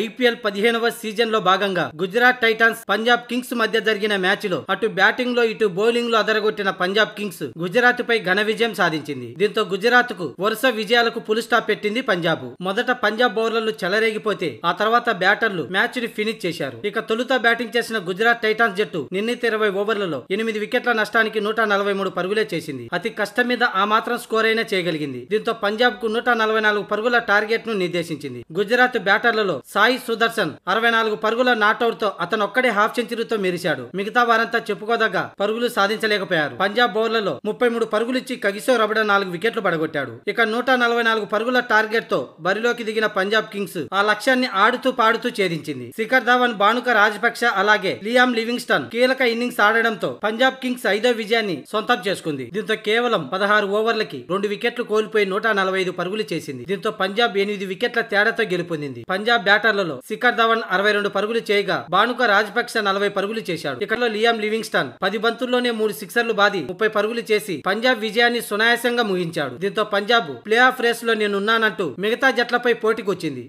IPL పదిహేనవ season లో భాగంగా గుజరాత్ టైటాన్స్ పంజాబ్ కింగ్స్ మధ్య జరిగిన మ్యాచ్ లో అటు బ్యాటింగ్ లో ఇటు బౌలింగ్ లో అదరగొట్టిన పంజాబ్ కింగ్స్ గుజరాత్ పై ఘన విజయం సాధించింది దీంతో గుజరాత్ కు వరుస విజయాలకు పులి స్టాప్ పెట్టింది పంజాబ్ మొదట పంజాబ్ బౌలర్లు చెలరేగిపోతే ఆ తర్వాత బ్యాటర్లు మ్యాచ్ ని ఫినిష్ చేశారు ఇక తొలుత బ్యాటింగ్ చేసిన గుజరాత్ టైటాన్స్ జట్టు నిన్నీత ఇరవై ఓవర్లలో ఎనిమిది వికెట్ల నష్టానికి నూట నలభై మూడు పరుగులే చేసింది అతి కష్టం మీద ఆ మాత్రం స్కోర్ అయినా చేయగలిగింది దీంతో పంజాబ్ కు నూట నలభై నాలుగు పరుగుల టార్గెట్ ను నిర్దేశించింది గుజరాత్ బ్యాటర్లలో సాయి సుదర్శన్ అరవై నాలుగు పరుగుల తో అతను ఒక్కడే హాఫ్ తో మెరిశాడు మిగతా వారంతా చెప్పుకోదగ్గ పరుగులు సాధించలేకపోయారు పంజాబ్ బౌలర్లో ముప్పై మూడు పరుగులిచ్చి కగిసో రబడ నాలుగు వికెట్లు పడగొట్టాడు ఇక నూట నలభై నాలుగు పరుగుల టార్గెట్ తో బరిలోకి దిగిన పంజాబ్ కింగ్స్ ఆ లక్ష్యాన్ని ఆడుతూ పాడుతూ ఛేదించింది శిఖర్ ధవన్ బానుక రాజపక్ష అలాగే లియామ్ లివింగ్స్టన్ కీలక ఇన్నింగ్స్ ఆడడంతో పంజాబ్ కింగ్స్ ఐదో విజయాన్ని సొంతం చేసుకుంది దీంతో కేవలం పదహారు ఓవర్లకి రెండు వికెట్లు కోల్పోయి నూట నలభై ఐదు పరుగులు చేసింది దీంతో పంజాబ్ ఎనిమిది వికెట్ల తేడాతో గెలుపొందింది పంజాబ్ బ్యాటర్ ఓవర్లలో శిఖర్ ధవన్ అరవై రెండు పరుగులు చేయగా బానుక రాజపక్ష నలభై పరుగులు చేశాడు ఇక్కడలో లియామ్ లివింగ్స్టన్ పది బంతుల్లోనే మూడు సిక్సర్లు బాది ముప్పై పరుగులు చేసి పంజాబ్ విజయాన్ని సునాయాసంగా ముగించాడు దీంతో పంజాబ్ ప్లే ఆఫ్ రేస్ లో నేనున్నానంటూ మిగతా జట్లపై పోటీకొచ్చింది